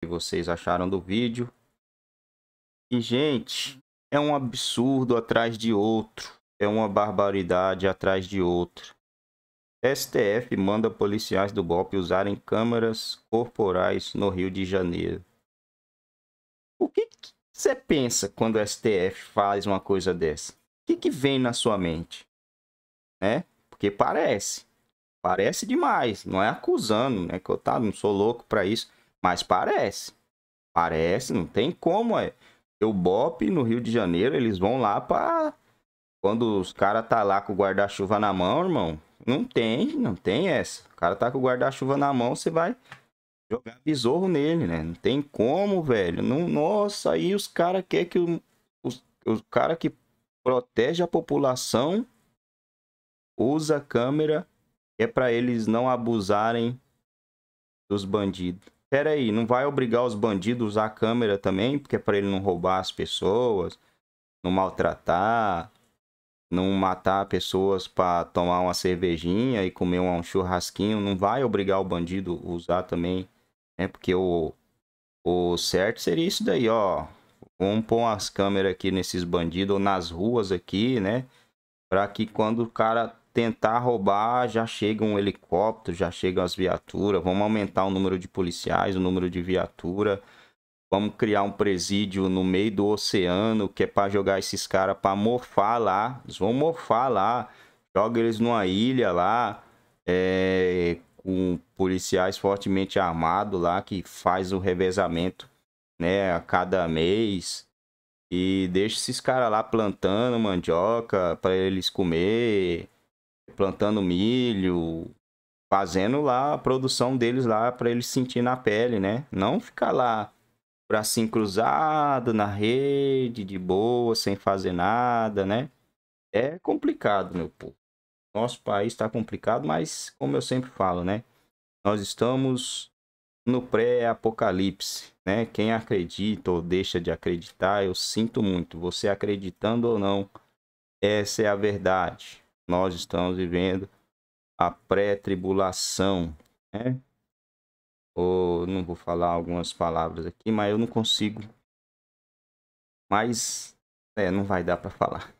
que vocês acharam do vídeo. E, gente, é um absurdo atrás de outro. É uma barbaridade atrás de outro. STF manda policiais do golpe usarem câmeras corporais no Rio de Janeiro. O que você pensa quando o STF faz uma coisa dessa? O que, que vem na sua mente? Né? Porque parece. Parece demais. Não é acusando, né? Que eu tá, não sou louco para isso. Mas parece. Parece, não tem como, é. O BOP no Rio de Janeiro, eles vão lá pra. Quando os caras tá lá com o guarda-chuva na mão, irmão, não tem, não tem essa. O cara tá com o guarda-chuva na mão, você vai jogar besouro nele, né? Não tem como, velho. Não, nossa, aí os caras querem que o, os, o cara que protege a população usa a câmera é para eles não abusarem dos bandidos. Pera aí, não vai obrigar os bandidos a usar a câmera também, porque é para ele não roubar as pessoas, não maltratar, não matar pessoas para tomar uma cervejinha e comer um churrasquinho, não vai obrigar o bandido a usar também, né? Porque o, o certo seria isso daí, ó. Vamos pôr as câmeras aqui nesses bandidos ou nas ruas aqui, né? Para que quando o cara tentar roubar, já chega um helicóptero, já chegam as viaturas, vamos aumentar o número de policiais, o número de viatura, vamos criar um presídio no meio do oceano, que é para jogar esses caras para morfar lá, eles vão morfar lá, joga eles numa ilha lá, é, com policiais fortemente armados lá, que faz o revezamento, né, a cada mês, e deixa esses caras lá plantando mandioca para eles comer, plantando milho, fazendo lá a produção deles lá para eles sentir na pele, né? Não ficar lá bracinho assim cruzado na rede, de boa, sem fazer nada, né? É complicado, meu povo. Nosso país está complicado, mas como eu sempre falo, né? Nós estamos no pré-apocalipse, né? Quem acredita ou deixa de acreditar, eu sinto muito. Você acreditando ou não, essa é a verdade nós estamos vivendo a pré-tribulação, né? Ou não vou falar algumas palavras aqui, mas eu não consigo. Mas é, não vai dar para falar.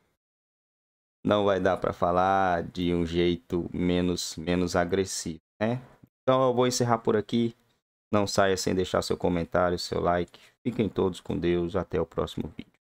Não vai dar para falar de um jeito menos menos agressivo, né? Então eu vou encerrar por aqui. Não saia sem deixar seu comentário, seu like. Fiquem todos com Deus. Até o próximo vídeo.